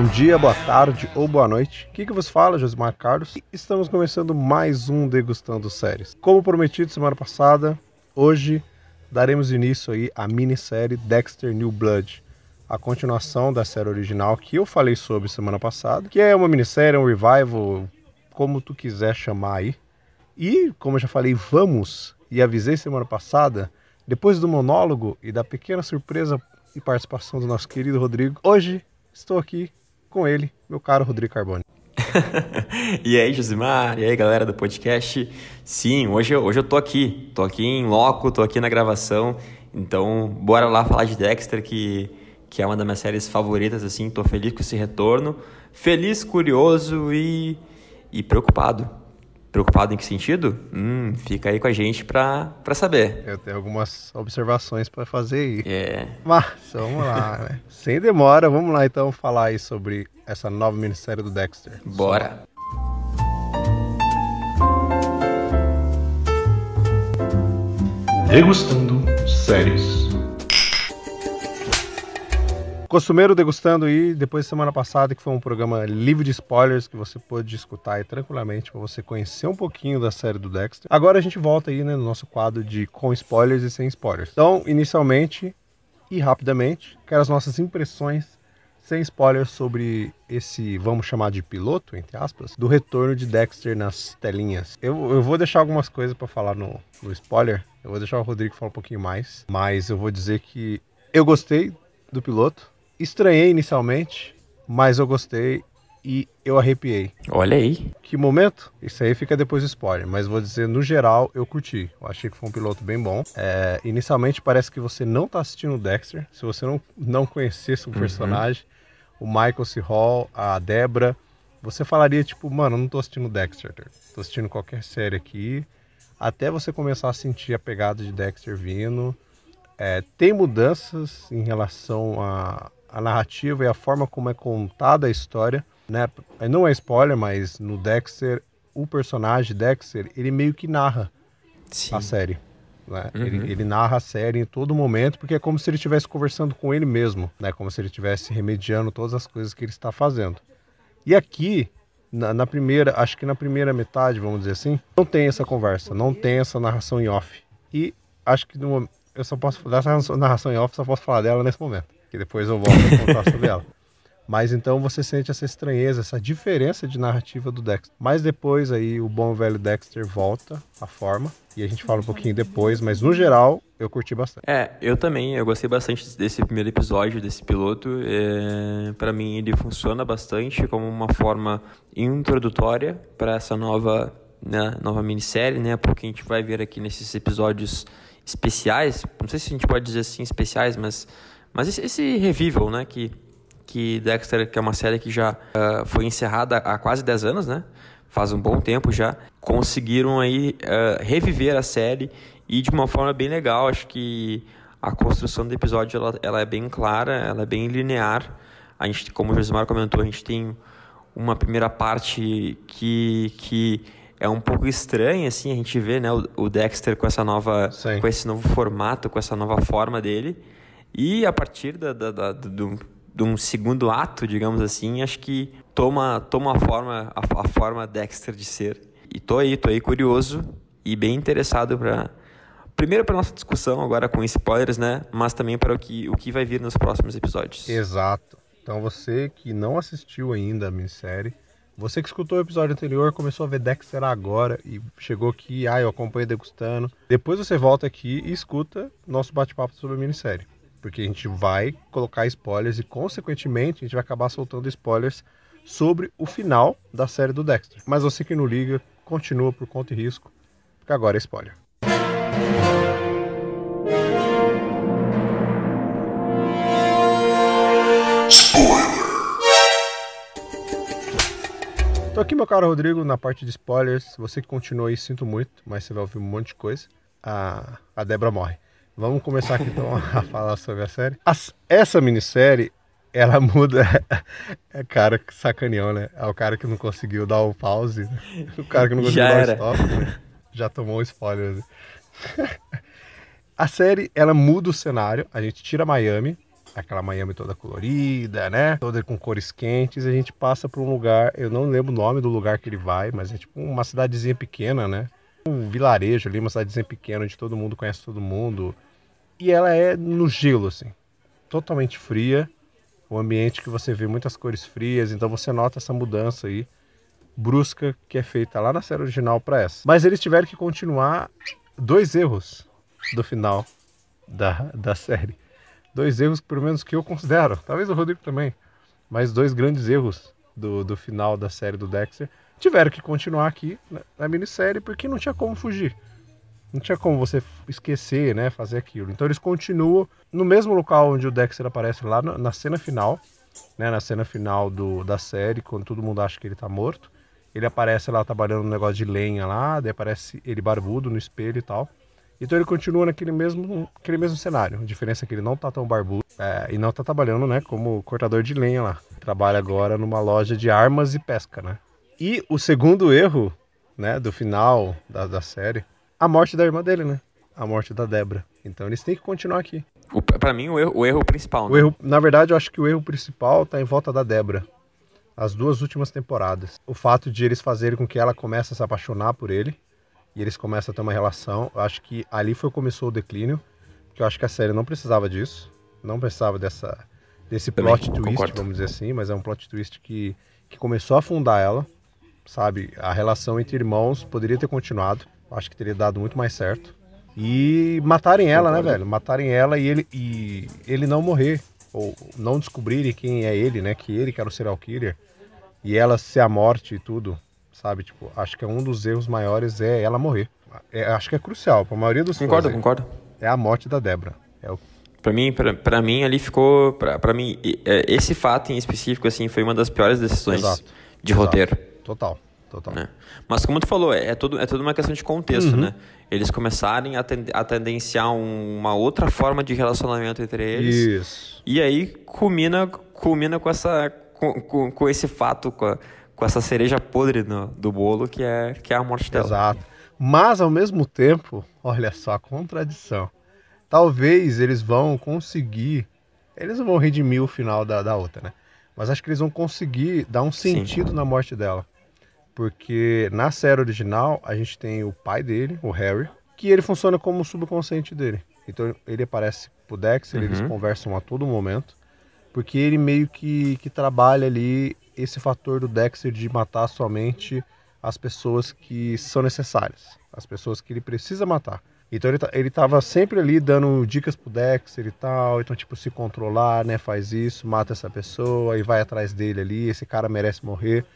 Bom dia, boa tarde ou boa noite. O que, que vos fala, Josimar Carlos? estamos começando mais um Degustando Séries. Como prometido semana passada, hoje daremos início aí à minissérie Dexter New Blood, a continuação da série original que eu falei sobre semana passada, que é uma minissérie, um revival, como tu quiser chamar aí. E, como eu já falei, vamos, e avisei semana passada, depois do monólogo e da pequena surpresa e participação do nosso querido Rodrigo, hoje estou aqui com ele, meu caro Rodrigo Carboni. e aí, Josimar, e aí, galera do podcast. Sim, hoje, hoje eu tô aqui, tô aqui em loco, tô aqui na gravação. Então, bora lá falar de Dexter, que, que é uma das minhas séries favoritas, assim. Tô feliz com esse retorno, feliz, curioso e, e preocupado. Preocupado em que sentido? Hum, fica aí com a gente para saber. Eu tenho algumas observações para fazer aí. É. Mas vamos lá, né? Sem demora, vamos lá então falar aí sobre essa nova minissérie do Dexter. Bora. Só. Degustando séries. Costumeiro degustando aí depois semana passada que foi um programa livre de spoilers que você pôde escutar aí tranquilamente para você conhecer um pouquinho da série do Dexter. Agora a gente volta aí né, no nosso quadro de com spoilers e sem spoilers. Então, inicialmente e rapidamente, quero as nossas impressões sem spoilers sobre esse, vamos chamar de piloto, entre aspas, do retorno de Dexter nas telinhas. Eu, eu vou deixar algumas coisas para falar no, no spoiler, eu vou deixar o Rodrigo falar um pouquinho mais, mas eu vou dizer que eu gostei do piloto, Estranhei inicialmente, mas eu gostei e eu arrepiei. Olha aí. Que momento? Isso aí fica depois do spoiler, mas vou dizer, no geral, eu curti. Eu achei que foi um piloto bem bom. É, inicialmente parece que você não tá assistindo o Dexter, se você não, não conhecesse o uhum. personagem, uhum. o Michael C. Hall, a Debra, você falaria tipo, mano, eu não tô assistindo Dexter, tô assistindo qualquer série aqui. Até você começar a sentir a pegada de Dexter vindo. É, tem mudanças em relação a, a narrativa e a forma como é contada a história, né? Não é spoiler, mas no Dexter, o personagem Dexter, ele meio que narra Sim. a série. Né? Uhum. Ele, ele, narra a série em todo momento, porque é como se ele estivesse conversando com ele mesmo, né? Como se ele estivesse remediando todas as coisas que ele está fazendo. E aqui, na, na, primeira, acho que na primeira metade, vamos dizer assim, não tem essa conversa, não tem essa narração em off. E acho que no, eu só posso dar essa narração em off, só posso falar dela nesse momento que depois eu volto a contar sobre ela. Mas então você sente essa estranheza, essa diferença de narrativa do Dexter. Mas depois aí o bom velho Dexter volta à forma. E a gente fala um pouquinho depois, mas no geral eu curti bastante. É, eu também, eu gostei bastante desse primeiro episódio, desse piloto. É, para mim ele funciona bastante como uma forma introdutória para essa nova, né, nova minissérie, né? Porque a gente vai ver aqui nesses episódios especiais, não sei se a gente pode dizer assim especiais, mas mas esse, esse revival, né, que, que Dexter, que é uma série que já uh, foi encerrada há quase 10 anos, né? Faz um bom tempo já, conseguiram aí uh, reviver a série e de uma forma bem legal. Acho que a construção do episódio ela, ela é bem clara, ela é bem linear. A gente, como o Josimar comentou, a gente tem uma primeira parte que, que é um pouco estranha, assim, a gente vê né, o, o Dexter com essa nova. com esse novo formato, com essa nova forma dele. E a partir da, da, da do, de um segundo ato, digamos assim, acho que toma, toma a forma a, a, forma Dexter de ser. E tô aí, tô aí curioso e bem interessado para primeiro para nossa discussão agora com spoilers, né, mas também para o que o que vai vir nos próximos episódios. Exato. Então você que não assistiu ainda a minissérie, você que escutou o episódio anterior, começou a ver Dexter agora e chegou aqui, ah, eu acompanho degustando. Depois você volta aqui e escuta nosso bate-papo sobre a minissérie porque a gente vai colocar spoilers e, consequentemente, a gente vai acabar soltando spoilers sobre o final da série do Dexter. Mas você que não liga, continua por conta e risco, porque agora é spoiler. Spoiler! Tô aqui, meu caro Rodrigo, na parte de spoilers. Você que continua aí, sinto muito, mas você vai ouvir um monte de coisa. Ah, a, a morre. Vamos começar aqui então a falar sobre a série. As, essa minissérie, ela muda. É cara que sacaneou, né? É o cara que não conseguiu dar o pause. Né? O cara que não conseguiu já dar era. o stop. Né? Já tomou o spoiler. Né? A série, ela muda o cenário. A gente tira Miami, aquela Miami toda colorida, né? Toda com cores quentes. A gente passa para um lugar, eu não lembro o nome do lugar que ele vai, mas é tipo uma cidadezinha pequena, né? Um vilarejo ali, uma cidadezinha pequena onde todo mundo conhece todo mundo e ela é no gelo, assim, totalmente fria. Um ambiente que você vê muitas cores frias, então você nota essa mudança aí brusca que é feita lá na série original para essa. Mas eles tiveram que continuar dois erros do final da, da série. Dois erros, pelo menos que eu considero, talvez o Rodrigo também, mas dois grandes erros do, do final da série do Dexter tiveram que continuar aqui na, na minissérie porque não tinha como fugir. Não tinha como você esquecer, né? Fazer aquilo. Então eles continuam no mesmo local onde o Dexter aparece lá na, na cena final, né? Na cena final do, da série, quando todo mundo acha que ele tá morto. Ele aparece lá trabalhando no negócio de lenha lá, daí aparece ele barbudo no espelho e tal. Então ele continua naquele mesmo, aquele mesmo cenário. A diferença é que ele não tá tão barbudo é, e não tá trabalhando, né, como cortador de lenha lá. Trabalha agora numa loja de armas e pesca, né? E o segundo erro, né, do final da, da série a morte da irmã dele, né? A morte da Débora. Então eles têm que continuar aqui. Para mim, o erro, o erro principal. Né? O erro, na verdade, eu acho que o erro principal tá em volta da Débora. As duas últimas temporadas. O fato de eles fazerem com que ela comece a se apaixonar por ele e eles começam a ter uma relação. Eu acho que ali foi começou o declínio, porque eu acho que a série não precisava disso, não precisava dessa desse Também plot twist, concordo. vamos dizer assim, mas é um plot twist que que começou a afundar ela, sabe? A relação entre irmãos poderia ter continuado. Acho que teria dado muito mais certo. E matarem ela, né, velho? Matarem ela e ele, e ele não morrer. Ou não descobrirem quem é ele, né? Que ele que era o serial killer. E ela ser a morte e tudo. Sabe? Tipo, acho que é um dos erros maiores é ela morrer. É, acho que é crucial. Pra maioria dos Concordo, fãs, concordo. É a morte da Débora. É o para mim para mim ali ficou para mim é, esse fato em específico assim foi uma das piores decisões Exato. de Exato. roteiro total Total. Né? Mas como tu falou, é, é, tudo, é tudo uma questão de contexto, uhum. né? Eles começarem a, ten, a tendenciar uma outra forma de relacionamento entre eles. Isso. E aí culmina, culmina com, essa, com, com, com esse fato, com, a, com essa cereja podre no, do bolo, que é, que é a morte dela. Exato. Mas, ao mesmo tempo, olha só a contradição. Talvez eles vão conseguir... Eles não vão redimir o final da, da outra, né? Mas acho que eles vão conseguir dar um sentido Sim. na morte dela. Porque na série original a gente tem o pai dele, o Harry, que ele funciona como o subconsciente dele. Então ele aparece pro Dexter, uhum. eles conversam a todo momento. Porque ele meio que, que trabalha ali esse fator do Dexter de matar somente as pessoas que são necessárias, as pessoas que ele precisa matar. Então ele, tá, ele tava sempre ali dando dicas pro Dexter e tal. Então, tipo, se controlar, né? Faz isso, mata essa pessoa e vai atrás dele ali. Esse cara merece morrer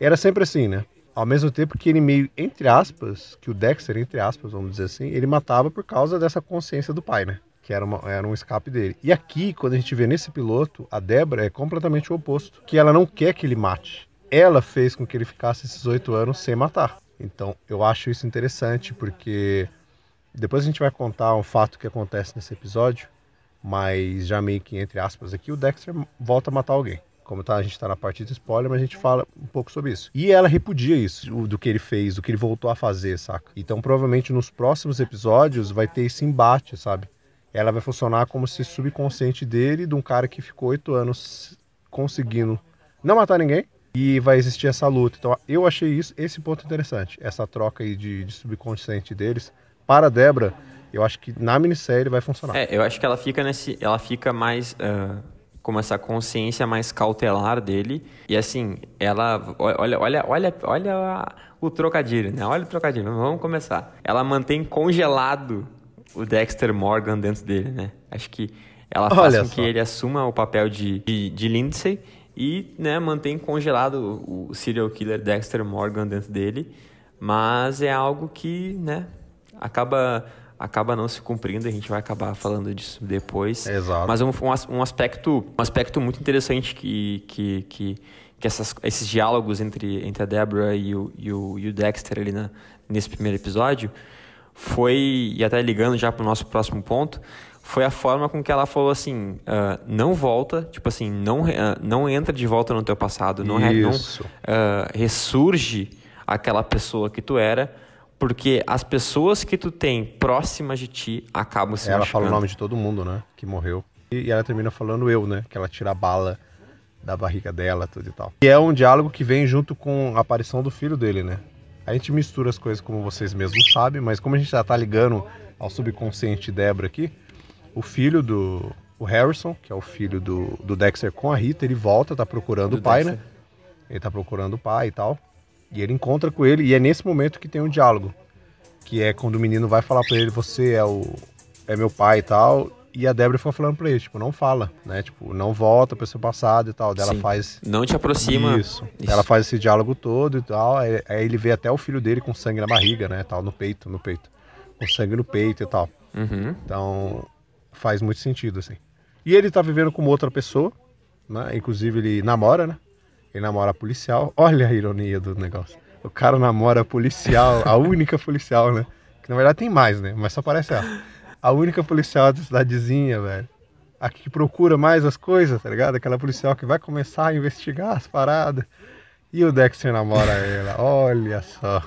era sempre assim, né? Ao mesmo tempo que ele meio, entre aspas, que o Dexter, entre aspas, vamos dizer assim, ele matava por causa dessa consciência do pai, né? Que era, uma, era um escape dele. E aqui, quando a gente vê nesse piloto, a Debra é completamente o oposto. Que ela não quer que ele mate. Ela fez com que ele ficasse esses oito anos sem matar. Então, eu acho isso interessante, porque depois a gente vai contar um fato que acontece nesse episódio, mas já meio que entre aspas aqui, o Dexter volta a matar alguém como tá, a gente está na parte do spoiler, mas a gente fala um pouco sobre isso. E ela repudia isso, o, do que ele fez, do que ele voltou a fazer, saca? Então provavelmente nos próximos episódios vai ter esse embate, sabe? Ela vai funcionar como se subconsciente dele, de um cara que ficou oito anos conseguindo não matar ninguém, e vai existir essa luta. Então eu achei isso, esse ponto interessante, essa troca aí de, de subconsciente deles. Para a Debra, eu acho que na minissérie vai funcionar. É, eu acho que ela fica nesse, ela fica mais uh como essa consciência mais cautelar dele. E assim, ela. Olha, olha, olha, olha o trocadilho, né? Olha o trocadilho. Vamos começar. Ela mantém congelado o Dexter Morgan dentro dele, né? Acho que ela faz olha com só. que ele assuma o papel de, de, de Lindsay e né, mantém congelado o serial killer Dexter Morgan dentro dele. Mas é algo que né, acaba acaba não se cumprindo, a gente vai acabar falando disso depois. Exato. Mas é um, um, aspecto, um aspecto muito interessante que, que, que, que essas, esses diálogos entre, entre a Deborah e o, e o, e o Dexter ali na, nesse primeiro episódio foi, e até ligando já para o nosso próximo ponto, foi a forma com que ela falou assim, uh, não volta, tipo assim, não, uh, não entra de volta no teu passado, não, re, não uh, ressurge aquela pessoa que tu era, porque as pessoas que tu tem próximas de ti acabam se Ela machucando. fala o nome de todo mundo, né? Que morreu. E ela termina falando eu, né? Que ela tira a bala da barriga dela, tudo e tal. E é um diálogo que vem junto com a aparição do filho dele, né? A gente mistura as coisas como vocês mesmos sabem, mas como a gente já tá ligando ao subconsciente Debra aqui, o filho do o Harrison, que é o filho do, do Dexter com a Rita, ele volta, tá procurando do o pai, né. Dexter. né? Ele tá procurando o pai e tal. E ele encontra com ele, e é nesse momento que tem um diálogo. Que é quando o menino vai falar para ele, você é o. é meu pai e tal. E a Débora foi falando pra ele, tipo, não fala, né? Tipo, não volta pro seu passado e tal. ela faz. Não te aproxima. Isso. Isso. Ela faz esse diálogo todo e tal. Aí, aí ele vê até o filho dele com sangue na barriga, né? Tal, no peito, no peito. Com sangue no peito e tal. Uhum. Então, faz muito sentido, assim. E ele tá vivendo com outra pessoa, né? Inclusive ele namora, né? Ele namora a policial. Olha a ironia do negócio. O cara namora a policial, a única policial, né? Que na verdade tem mais, né? Mas só parece ela. A única policial da cidadezinha, velho. A que procura mais as coisas, tá ligado? Aquela policial que vai começar a investigar as paradas. E o Dexter namora ela. Olha só.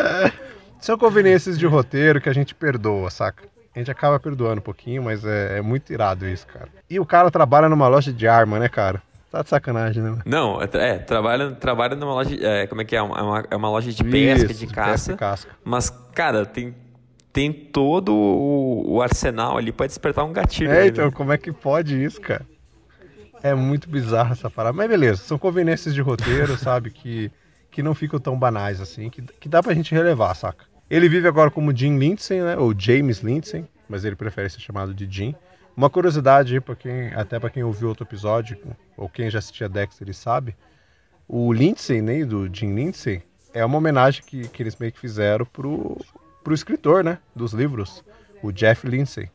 É. São conveniências de roteiro que a gente perdoa, saca? A gente acaba perdoando um pouquinho, mas é, é muito irado isso, cara. E o cara trabalha numa loja de arma, né, cara? tá de sacanagem, né? Não, é, é, trabalha, trabalha numa loja. É, como é que é? É uma, é uma loja de pesca, Isso, de caça. Pesca casca. Mas, cara, tem, tem todo o, o arsenal ali pra despertar um gatilho. É, então, né? como é que pode isso, cara? É muito bizarro essa parada. Mas beleza, são conveniências de roteiro, sabe? Que, que não ficam tão banais assim, que, que dá pra gente relevar, saca? Ele vive agora como Jim Lindsay, né? Ou James Lindsay, mas ele prefere ser chamado de Jim. Uma curiosidade para quem, até para quem ouviu outro episódio ou quem já assistia Dexter, ele sabe, o Lindsay, né, do Jim Lindsay, é uma homenagem que, que eles meio que fizeram pro pro escritor, né, dos livros, o Jeff Lindsay,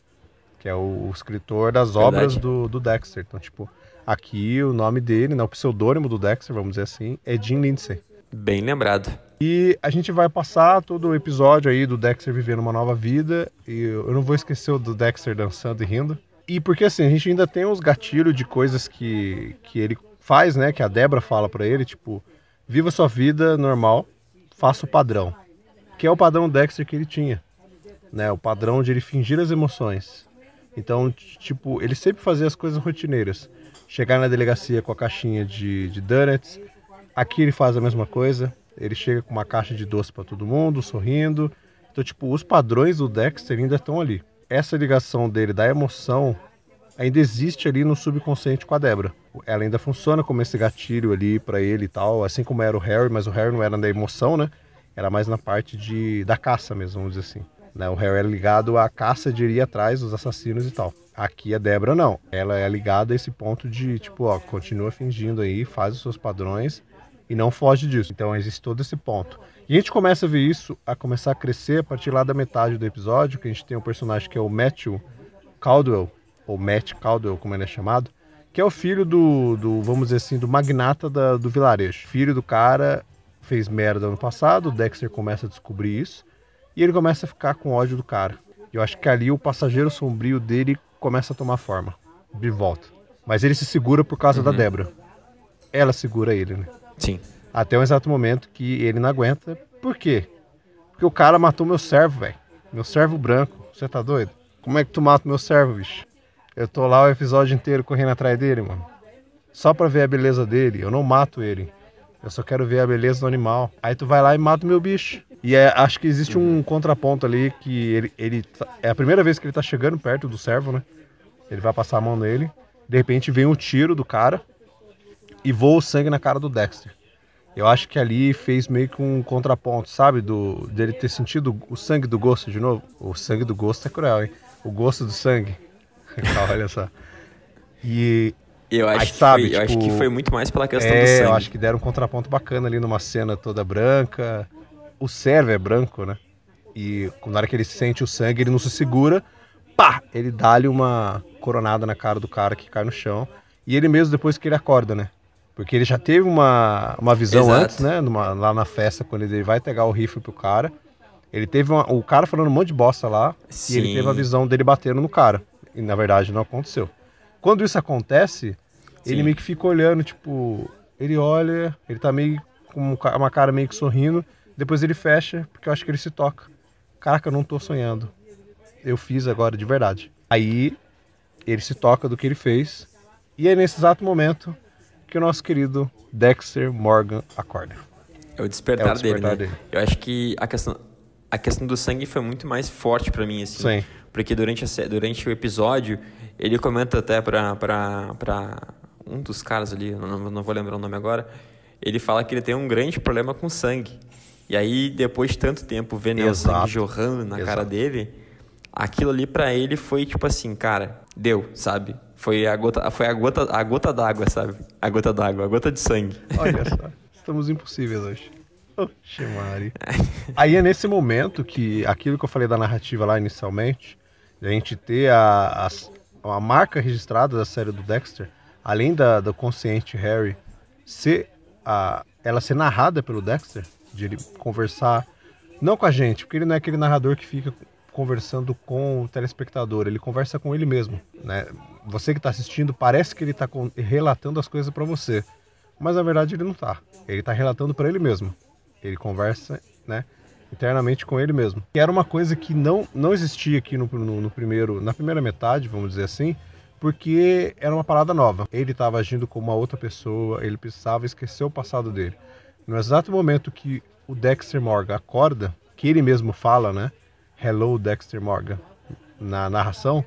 que é o, o escritor das obras do, do Dexter. Então, tipo, aqui o nome dele, né, o pseudônimo do Dexter, vamos dizer assim, é Jim Lindsay. Bem lembrado. E a gente vai passar todo o episódio aí do Dexter vivendo uma nova vida. E eu não vou esquecer o do Dexter dançando e rindo. E porque assim, a gente ainda tem uns gatilhos de coisas que, que ele faz, né? Que a Débora fala para ele, tipo, viva sua vida normal, faça o padrão. Que é o padrão Dexter que ele tinha. Né? O padrão de ele fingir as emoções. Então, tipo, ele sempre fazia as coisas rotineiras. Chegar na delegacia com a caixinha de, de donuts. Aqui ele faz a mesma coisa. Ele chega com uma caixa de doce para todo mundo, sorrindo. Então, tipo, os padrões do Dexter ainda estão ali essa ligação dele da emoção ainda existe ali no subconsciente com a Débora. Ela ainda funciona como esse gatilho ali para ele e tal, assim como era o Harry, mas o Harry não era na emoção, né? Era mais na parte de da caça mesmo, vamos dizer assim. Né? O Harry era ligado à caça de ir atrás dos assassinos e tal. Aqui a Débora não. Ela é ligada a esse ponto de, tipo, ó, continua fingindo aí, faz os seus padrões, e não foge disso. Então existe todo esse ponto. E a gente começa a ver isso, a começar a crescer a partir lá da metade do episódio, que a gente tem um personagem que é o Matthew Caldwell, ou Matt Caldwell, como ele é chamado, que é o filho do, do vamos dizer assim, do magnata da, do vilarejo. Filho do cara fez merda ano passado, o Dexter começa a descobrir isso, e ele começa a ficar com ódio do cara. Eu acho que ali o passageiro sombrio dele começa a tomar forma, de volta. Mas ele se segura por causa uhum. da Débora. Ela segura ele, né? Sim. Até o exato momento que ele não aguenta. Por quê? Porque o cara matou meu servo, velho. Meu servo branco. Você tá doido? Como é que tu mata meu servo, bicho? Eu tô lá o episódio inteiro correndo atrás dele, mano. Só pra ver a beleza dele. Eu não mato ele. Eu só quero ver a beleza do animal. Aí tu vai lá e mata o meu bicho. E é, acho que existe um contraponto ali que ele, ele tá, é a primeira vez que ele tá chegando perto do servo, né? Ele vai passar a mão nele. De repente vem um tiro do cara e voa o sangue na cara do Dexter. Eu acho que ali fez meio que um contraponto, sabe? Do, dele ter sentido o sangue do gosto de novo. O sangue do gosto é cruel, hein? O gosto do sangue. Ah, olha só. E. Eu, acho, aí, que foi, tipo, eu acho que tipo, foi muito mais pela questão é, do sangue. Eu acho que deram um contraponto bacana ali numa cena toda branca. O servo é branco, né? E na hora que ele sente o sangue, ele não se segura. Pá! Ele dá-lhe uma coronada na cara do cara que cai no chão. E ele mesmo, depois que ele acorda, né? Porque ele já teve uma, uma visão Exato. antes, né? Numa, lá na festa, quando ele vai pegar o rifle pro cara. Ele teve uma, o cara falando um monte de bosta lá. Sim. E ele teve a visão dele batendo no cara. E na verdade não aconteceu. Quando isso acontece, Sim. ele meio que fica olhando, tipo. Ele olha, ele tá meio com uma cara meio que sorrindo. Depois ele fecha, porque eu acho que ele se toca. Caraca, eu não tô sonhando. Eu fiz agora de verdade. Aí ele se toca do que ele fez. E aí, é nesse exato momento, que o nosso querido Dexter Morgan acorda. É o despertar, é o despertar dele, né? dele, Eu acho que a questão, a questão do sangue foi muito mais forte para mim, assim. Sim. Porque durante, a, durante o episódio, ele comenta até pra, pra, pra um dos caras ali, não, não vou lembrar o nome agora, ele fala que ele tem um grande problema com sangue. E aí, depois de tanto tempo vendo o sangue jorrando na Exato. cara dele, aquilo ali para ele foi tipo assim, cara, deu, sabe? Foi a gota, foi a gota, a gota d'água, sabe? A gota d'água, a gota de sangue. Olha só, estamos impossíveis hoje. Oxe, Mari. Aí é nesse momento que aquilo que eu falei da narrativa lá inicialmente, a gente ter a, a, a marca registrada da série do Dexter, além da do consciente Harry ser a, ela ser narrada pelo Dexter, de ele conversar não com a gente, porque ele não é aquele narrador que fica conversando com o telespectador, ele conversa com ele mesmo, né? Você que está assistindo parece que ele está relatando as coisas para você, mas na verdade ele não está. Ele está relatando para ele mesmo. Ele conversa, né? internamente com ele mesmo. Que era uma coisa que não, não existia aqui no, no, no, primeiro, na primeira metade, vamos dizer assim, porque era uma parada nova. Ele estava agindo como uma outra pessoa, ele precisava esquecer o passado dele. No exato momento que o Dexter Morgan acorda, que ele mesmo fala, né? Hello Dexter Morgan na narração,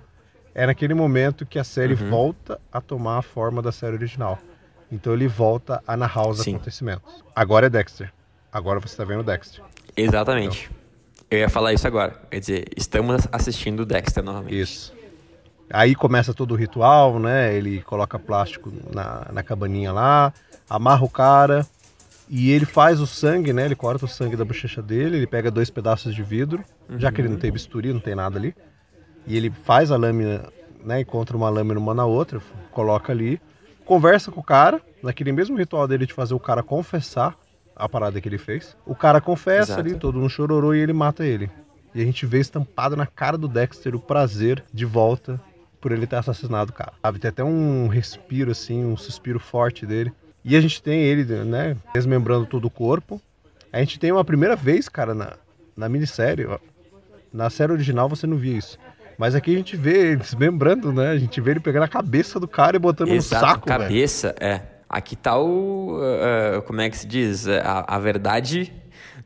é naquele momento que a série uhum. volta a tomar a forma da série original. Então ele volta a narrar os Sim. acontecimentos. Agora é Dexter. Agora você está vendo Dexter. Exatamente. Então. Eu ia falar isso agora. Quer dizer, estamos assistindo Dexter novamente. Isso. Aí começa todo o ritual, né? Ele coloca plástico na, na cabaninha lá, amarra o cara, e ele faz o sangue, né? Ele corta o sangue da bochecha dele, ele pega dois pedaços de vidro, uhum. já que ele não tem bisturi, não tem nada ali. E ele faz a lâmina, né? Encontra uma lâmina uma na outra, coloca ali, conversa com o cara, naquele mesmo ritual dele de fazer o cara confessar a parada que ele fez. O cara confessa Exato. ali, todo um chororou e ele mata ele. E a gente vê estampado na cara do Dexter o prazer de volta por ele ter assassinado o cara. Sabe, tem até um respiro, assim, um suspiro forte dele. E a gente tem ele, né, desmembrando todo o corpo. A gente tem uma primeira vez, cara, na, na minissérie. Ó. Na série original você não via isso. Mas aqui a gente vê ele desmembrando, né? A gente vê ele pegando a cabeça do cara e botando Exato, no saco. cabeça, é. Aqui tá o. Uh, como é que se diz? É, a, a verdade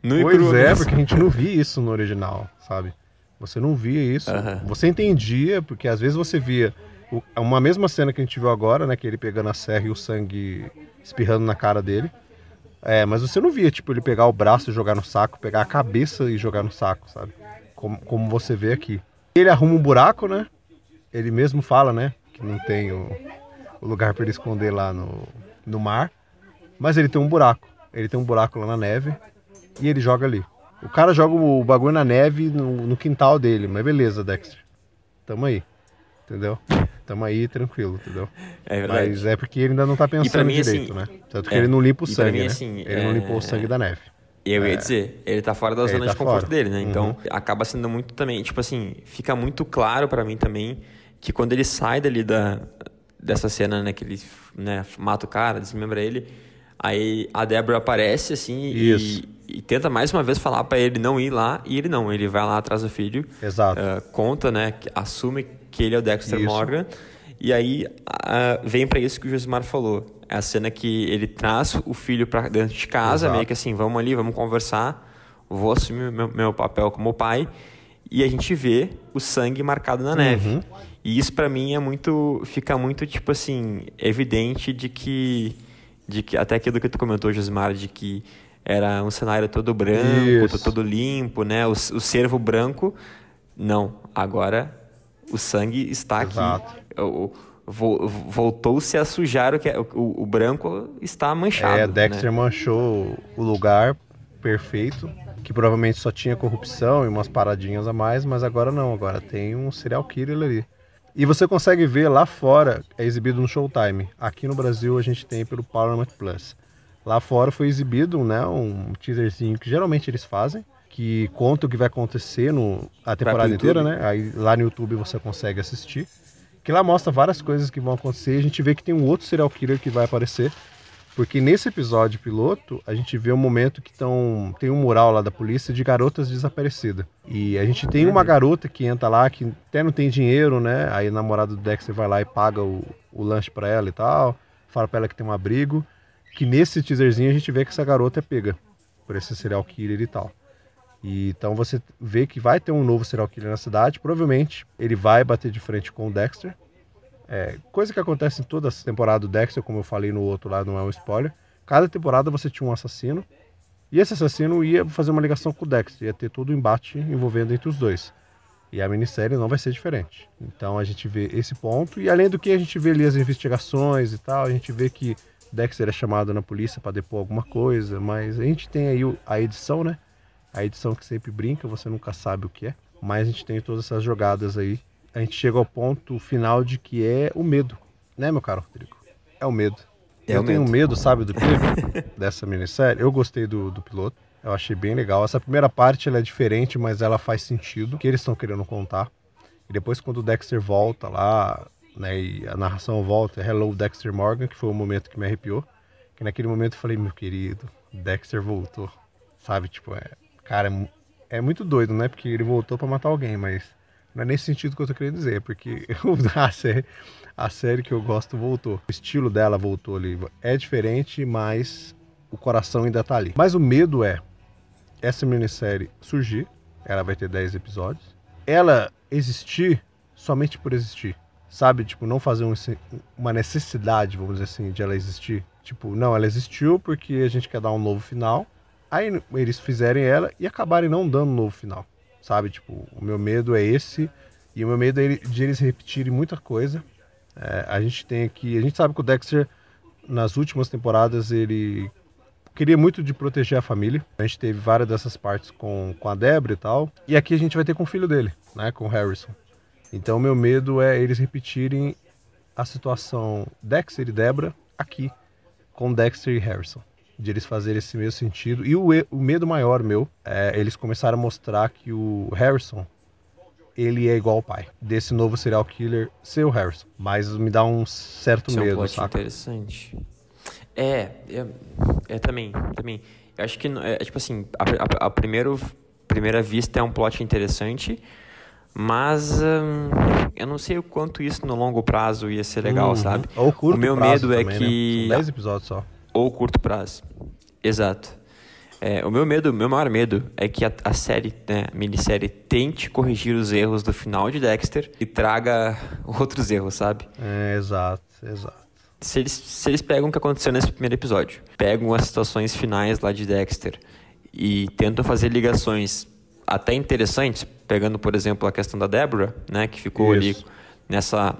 no Pois é, porque a gente não via isso no original, sabe? Você não via isso. Você entendia, porque às vezes você via o, é uma mesma cena que a gente viu agora, né? Que ele pegando a serra e o sangue espirrando na cara dele. É, mas você não via, tipo, ele pegar o braço e jogar no saco, pegar a cabeça e jogar no saco, sabe? Como, como você vê aqui. Ele arruma um buraco, né? Ele mesmo fala, né? Que não tem o, o lugar para ele esconder lá no, no mar. Mas ele tem um buraco. Ele tem um buraco lá na neve e ele joga ali. O cara joga o bagulho na neve no, no quintal dele, mas beleza, Dexter. Tamo aí entendeu? Tamo aí tranquilo, entendeu? É verdade. Mas é porque ele ainda não tá pensando mim, assim, direito, assim, né? Tanto que é, ele não limpa o sangue, mim, né? Assim, ele é... não limpou o sangue é. da neve. Eu ia é. dizer, ele tá fora da zona tá de conforto fora. dele, né? Então, uhum. Então, acaba sendo muito também, tipo assim, fica muito claro para mim também que quando ele sai dali da, dessa cena, né, que ele né, mata o cara, desmembra ele, aí a Débora aparece, assim, Isso. E, e tenta mais uma vez falar para ele não ir lá e ele não, ele vai lá atrás do filho. Exato. Uh, conta, né? Assume que ele é o Dexter isso. Morgan. E aí uh, vem para isso que o Josimar falou. É a cena que ele traz o filho para dentro de casa, Exato. meio que assim, vamos ali, vamos conversar, vou assumir meu, meu papel como pai. E a gente vê o sangue marcado na uhum. neve. E isso para mim é muito, fica muito tipo assim, evidente de que, de que até aquilo que tu comentou, Josimar, de que era um cenário todo branco, todo limpo, né? O, o cervo branco. Não, agora o sangue está Exato. aqui. Voltou-se a sujar o que é, o, o, branco está manchado. É, né? Dexter né? manchou o lugar perfeito, que provavelmente só tinha corrupção e umas paradinhas a mais, mas agora não, agora tem um serial killer ali. E você consegue ver lá fora, é exibido no Showtime. Aqui no Brasil a gente tem pelo Paramount Plus. Lá fora foi exibido, né, um teaserzinho que geralmente eles fazem, que conta o que vai acontecer no, a temporada inteira, né? né? Aí lá no YouTube você consegue assistir. Que lá mostra várias coisas que vão acontecer a gente vê que tem um outro serial killer que vai aparecer. Porque nesse episódio piloto, a gente vê um momento que tão, tem um mural lá da polícia de garotas desaparecidas. E a gente tem uma uhum. garota que entra lá, que até não tem dinheiro, né? Aí o namorado do Dexter vai lá e paga o, o lanche para ela e tal. Fala pra ela que tem um abrigo. Que nesse teaserzinho a gente vê que essa garota é pega por esse serial killer e tal. E, então você vê que vai ter um novo serial killer na cidade, provavelmente ele vai bater de frente com o Dexter. É, coisa que acontece em toda a temporada do Dexter, como eu falei no outro lá, não é um spoiler. Cada temporada você tinha um assassino, e esse assassino ia fazer uma ligação com o Dexter, ia ter todo o um embate envolvendo entre os dois. E a minissérie não vai ser diferente. Então a gente vê esse ponto, e além do que a gente vê ali as investigações e tal, a gente vê que Dexter é chamado na polícia para depor alguma coisa, mas a gente tem aí a edição, né? a edição que sempre brinca, você nunca sabe o que é. Mas a gente tem todas essas jogadas aí. A gente chega ao ponto final de que é o medo, né, meu caro Rodrigo? É o medo. É eu o tenho medo. medo, sabe, do que? dessa minissérie. Eu gostei do, do piloto. Eu achei bem legal. Essa primeira parte ela é diferente, mas ela faz sentido que eles estão querendo contar. E depois quando o Dexter volta lá, né, e a narração volta, Hello Dexter Morgan, que foi o momento que me arrepiou. Que naquele momento eu falei, meu querido, Dexter voltou. Sabe, tipo, é, Cara, é, é muito doido, né? Porque ele voltou para matar alguém, mas não é nesse sentido que eu tô querendo dizer, porque a série, a série que eu gosto voltou. O estilo dela voltou ali. É diferente, mas o coração ainda tá ali. Mas o medo é essa minissérie surgir, ela vai ter 10 episódios. Ela existir somente por existir. Sabe, tipo, não fazer um, uma necessidade, vamos dizer assim, de ela existir. Tipo, não, ela existiu porque a gente quer dar um novo final Aí eles fizerem ela e acabarem não dando um novo final, sabe? Tipo, o meu medo é esse e o meu medo é de eles repetirem muita coisa. É, a gente tem aqui, a gente sabe que o Dexter nas últimas temporadas ele queria muito de proteger a família. A gente teve várias dessas partes com, com a Debra e tal. E aqui a gente vai ter com o filho dele, né? Com o Harrison. Então o meu medo é eles repetirem a situação Dexter e Debra aqui com Dexter e Harrison de eles fazerem esse mesmo sentido. E o, o medo maior meu é eles começaram a mostrar que o Harrison ele é igual ao pai desse novo serial killer, seu Harrison. Mas me dá um certo Isso medo, é um saca? interessante. É, é, é, também, também. Eu acho que é tipo assim, a, a, a primeiro, primeira vista é um plot interessante. Mas hum, eu não sei o quanto isso no longo prazo ia ser legal, uhum. sabe? Ou curto o meu prazo medo é também, é que. Né? São 10 episódios só ou curto prazo. Exato. É, o meu medo, meu maior medo é que a, a série, né, a minissérie, tente corrigir os erros do final de Dexter e traga outros erros, sabe? É, exato, exato. Se eles, se eles pegam o que aconteceu nesse primeiro episódio, pegam as situações finais lá de Dexter e tentam fazer ligações até interessantes, pegando, por exemplo, a questão da Débora, né, que ficou Isso. ali nessa,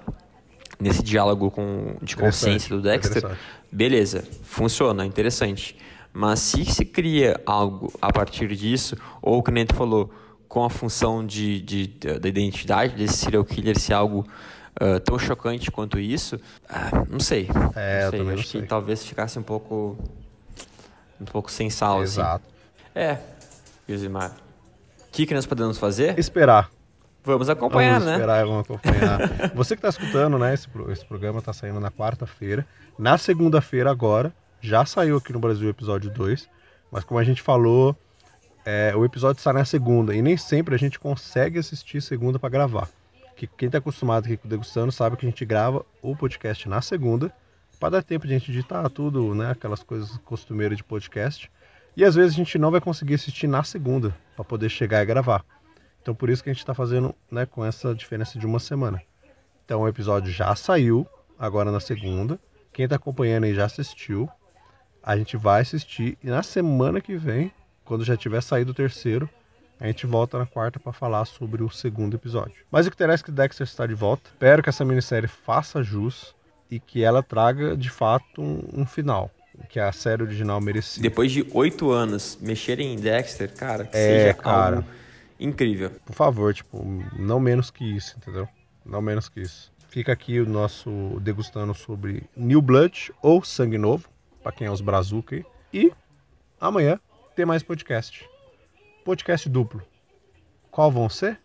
nesse diálogo com, de consciência do Dexter beleza, funciona, interessante. Mas se se cria algo a partir disso, ou o que falou, com a função de, de, da identidade desse serial killer ser algo uh, tão chocante quanto isso, ah, não sei. É, não sei. Eu acho que talvez ficasse um pouco um pouco sem sal. Assim. Exato. Assim. É, Gizimar. O que, que nós podemos fazer? Esperar. Vamos acompanhar, vamos né? esperar, né? Vamos acompanhar. Você que está escutando, né? Esse, esse programa está saindo na quarta-feira. Na segunda-feira, agora, já saiu aqui no Brasil o episódio 2. Mas como a gente falou, é, o episódio sai na segunda. E nem sempre a gente consegue assistir segunda para gravar. Que quem está acostumado aqui com o Degustando sabe que a gente grava o podcast na segunda. Para dar tempo de a gente editar tudo, né? Aquelas coisas costumeiras de podcast. E às vezes a gente não vai conseguir assistir na segunda para poder chegar e gravar. Então por isso que a gente está fazendo né, com essa diferença de uma semana. Então o episódio já saiu, agora na segunda. Quem está acompanhando aí já assistiu. A gente vai assistir e na semana que vem, quando já tiver saído o terceiro, a gente volta na quarta para falar sobre o segundo episódio. Mas o que interessa é que Dexter está de volta. Espero que essa minissérie faça jus e que ela traga de fato um, um final que a série original merecia. Depois de oito anos, mexerem em Dexter, cara, que é, seja cara. algo incrível. Por favor, tipo, não menos que isso, entendeu? Não menos que isso. Fica aqui o nosso degustando sobre New Blood ou Sangue Novo, para quem é os brazuca aí. E amanhã tem mais podcast. Podcast duplo. Qual vão ser?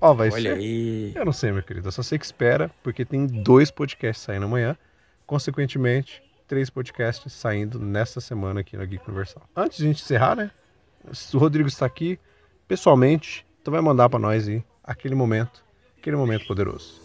Qual vai Olha ser? Aí. Eu não sei, meu querido. Eu só sei que espera, porque tem dois podcasts saindo amanhã. Consequentemente, três podcasts saindo nesta semana aqui na Geek Universal. Antes de a gente encerrar, né? O Rodrigo está aqui pessoalmente, tu então vai mandar para nós aí aquele momento, aquele momento poderoso.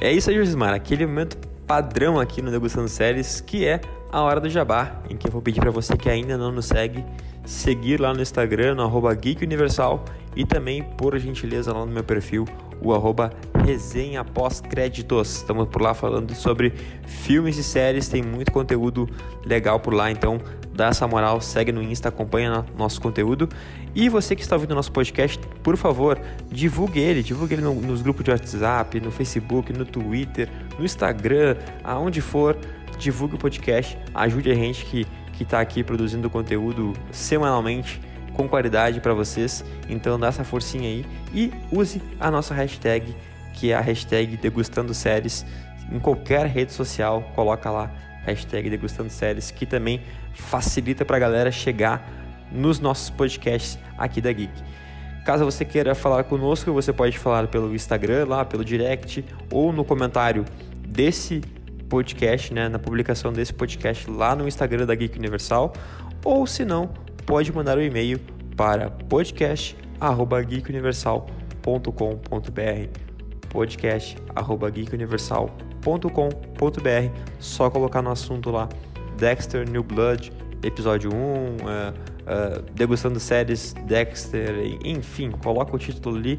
É isso aí, Josimar, aquele momento padrão aqui no Degustando Séries, que é a hora do jabá, em que eu vou pedir para você que ainda não nos segue, seguir lá no Instagram, no arroba Geek Universal, e também, por gentileza, lá no meu perfil, o arroba resenha pós-créditos. Estamos por lá falando sobre filmes e séries, tem muito conteúdo legal por lá, então dá essa moral, segue no Insta, acompanha nosso conteúdo. E você que está ouvindo nosso podcast, por favor, divulgue ele, divulgue ele no, nos grupos de WhatsApp, no Facebook, no Twitter, no Instagram, aonde for, divulgue o podcast, ajude a gente que que está aqui produzindo conteúdo semanalmente com qualidade para vocês. Então dá essa forcinha aí e use a nossa hashtag, que é a hashtag Degustando Séries. Em qualquer rede social, coloca lá hashtag Degustando Séries, que também facilita para a galera chegar nos nossos podcasts aqui da Geek. Caso você queira falar conosco, você pode falar pelo Instagram, lá pelo direct ou no comentário desse podcast, né, na publicação desse podcast lá no Instagram da Geek Universal, ou se não, pode mandar um e-mail para podcast@geekuniversal.com.br. podcast@geekuniversal.com.br, só colocar no assunto lá Dexter, New Blood, episódio 1, uh, uh, degustando séries, Dexter, enfim, coloca o título ali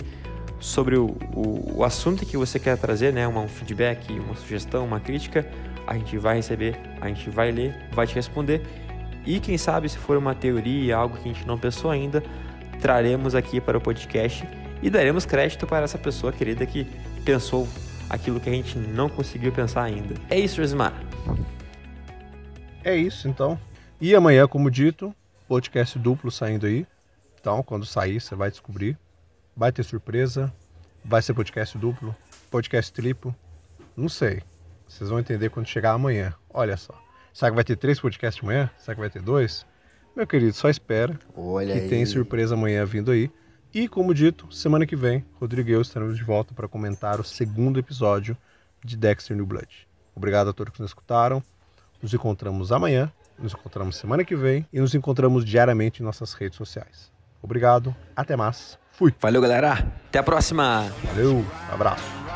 sobre o, o, o assunto que você quer trazer, né? um feedback, uma sugestão, uma crítica, a gente vai receber, a gente vai ler, vai te responder. E quem sabe, se for uma teoria, algo que a gente não pensou ainda, traremos aqui para o podcast e daremos crédito para essa pessoa querida que pensou aquilo que a gente não conseguiu pensar ainda. É isso, Josimar. É isso então. E amanhã, como dito, podcast duplo saindo aí. Então, quando sair, você vai descobrir. Vai ter surpresa. Vai ser podcast duplo, podcast triplo. Não sei. Vocês vão entender quando chegar amanhã. Olha só. Será que vai ter três podcasts amanhã? Será que vai ter dois? Meu querido, só espera. Olha que aí. tem surpresa amanhã vindo aí. E como dito, semana que vem, Rodrigo e eu estaremos de volta para comentar o segundo episódio de Dexter New Blood. Obrigado a todos que nos escutaram. Nos encontramos amanhã, nos encontramos semana que vem e nos encontramos diariamente em nossas redes sociais. Obrigado, até mais, fui. Valeu, galera. Até a próxima. Valeu, abraço.